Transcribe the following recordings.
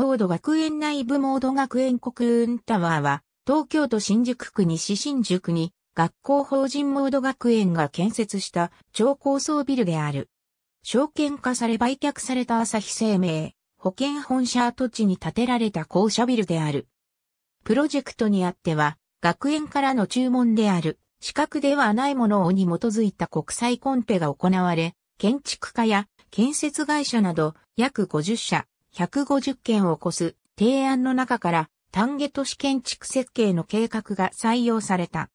モード学園内部モード学園国運タワーは、東京都新宿区西新宿に、学校法人モード学園が建設した超高層ビルである。証券化され売却された朝日生命、保険本社跡地に建てられた校舎ビルである。プロジェクトにあっては、学園からの注文である、資格ではないものに基づいた国際コンペが行われ、建築家や建設会社など約50社、150件を超す提案の中から丹下都市建築設計の計画が採用された。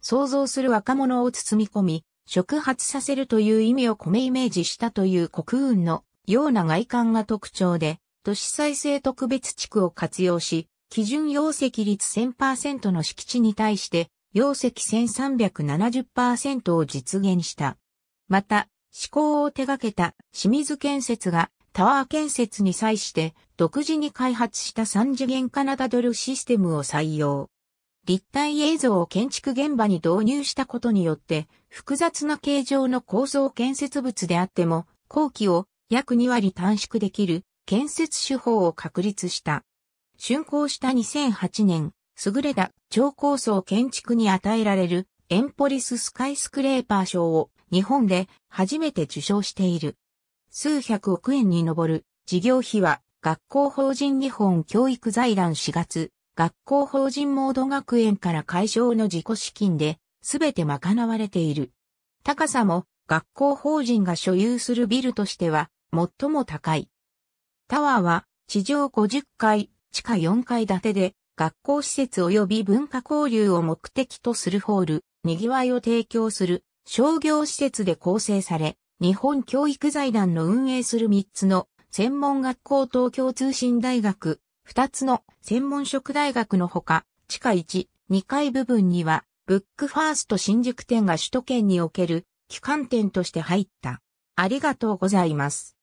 想像する若者を包み込み、触発させるという意味を込めイメージしたという国運のような外観が特徴で、都市再生特別地区を活用し、基準容積率1000%の敷地に対して、容積1370%を実現した。また、施行を手掛けた清水建設がタワー建設に際して独自に開発した三次元カナダドルシステムを採用。立体映像を建築現場に導入したことによって複雑な形状の構造建設物であっても工期を約2割短縮できる建設手法を確立した。竣工した2008年、優れた超高層建築に与えられるエンポリススカイスクレーパー賞を日本で初めて受賞している。数百億円に上る事業費は学校法人日本教育財団4月、学校法人モード学園から解消の自己資金で、すべて賄われている。高さも学校法人が所有するビルとしては最も高い。タワーは地上50階、地下4階建てで、学校施設及び文化交流を目的とするホール、賑わいを提供する商業施設で構成され、日本教育財団の運営する3つの専門学校東京通信大学、2つの専門職大学のほか、地下1、2階部分には、ブックファースト新宿店が首都圏における、機関店として入った。ありがとうございます。